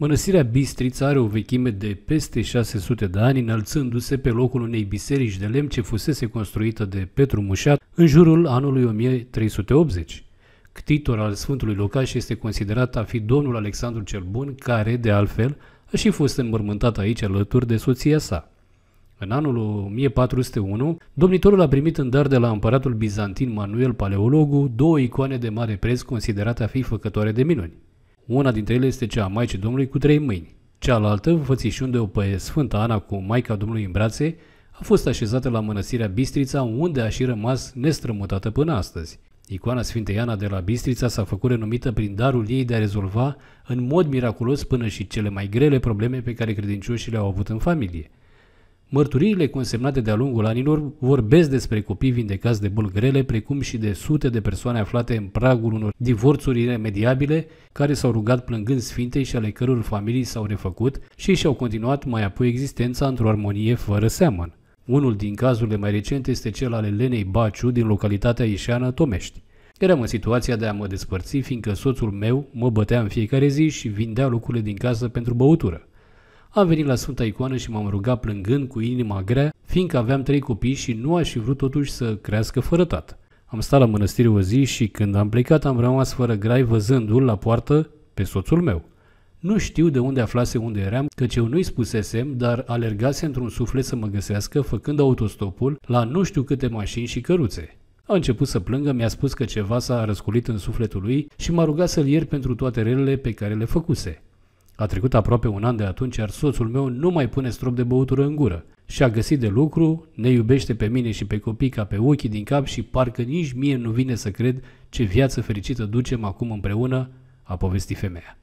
Mănăstirea Bistrița are o vechime de peste 600 de ani, înălțându-se pe locul unei biserici de lemn ce fusese construită de Petru Mușat în jurul anului 1380. Ctitor al Sfântului Locaș este considerat a fi domnul Alexandru cel Bun, care, de altfel, a și fost înmormântat aici alături de soția sa. În anul 1401, domnitorul a primit în dar de la împăratul bizantin Manuel Paleologu două icoane de mare preț considerate a fi făcătoare de minuni. Una dintre ele este cea a Maicii Domnului cu trei mâini. Cealaltă, înfățișând o pe Sfânta Ana cu Maica Domnului în brațe, a fost așezată la mănăstirea Bistrița, unde a și rămas nestrămutată până astăzi. Icoana Sfintei Ana de la Bistrița s-a făcut renumită prin darul ei de a rezolva în mod miraculos până și cele mai grele probleme pe care credincioșii le-au avut în familie. Mărturiile consemnate de-a lungul anilor vorbesc despre copii vindecați de boli grele, precum și de sute de persoane aflate în pragul unor divorțuri iremediabile, care s-au rugat plângând sfintei și ale căror familii s-au refăcut și și-au continuat mai apoi existența într-o armonie fără seamăn. Unul din cazurile mai recente este cel al Elenei Baciu din localitatea Ișeană Tomești. Eram în situația de a mă despărți, fiindcă soțul meu mă bătea în fiecare zi și vindea lucrurile din casă pentru băutură. Am venit la Sfânta Icoană și m-am rugat plângând cu inima grea, fiindcă aveam trei copii și nu aș fi vrut totuși să crească fără tată. Am stat la mănăstire o zi și când am plecat am rămas fără grai văzându-l la poartă pe soțul meu. Nu știu de unde aflase unde eram, căci eu nu-i spusesem, dar alergase într-un suflet să mă găsească făcând autostopul la nu știu câte mașini și căruțe. A început să plângă, mi-a spus că ceva s-a răscolit în sufletul lui și m-a rugat să-l iert pentru toate relele pe care le făcuse. A trecut aproape un an de atunci, iar soțul meu nu mai pune strop de băutură în gură. Și-a găsit de lucru, ne iubește pe mine și pe copii ca pe ochii din cap și parcă nici mie nu vine să cred ce viață fericită ducem acum împreună, a povestit femeia.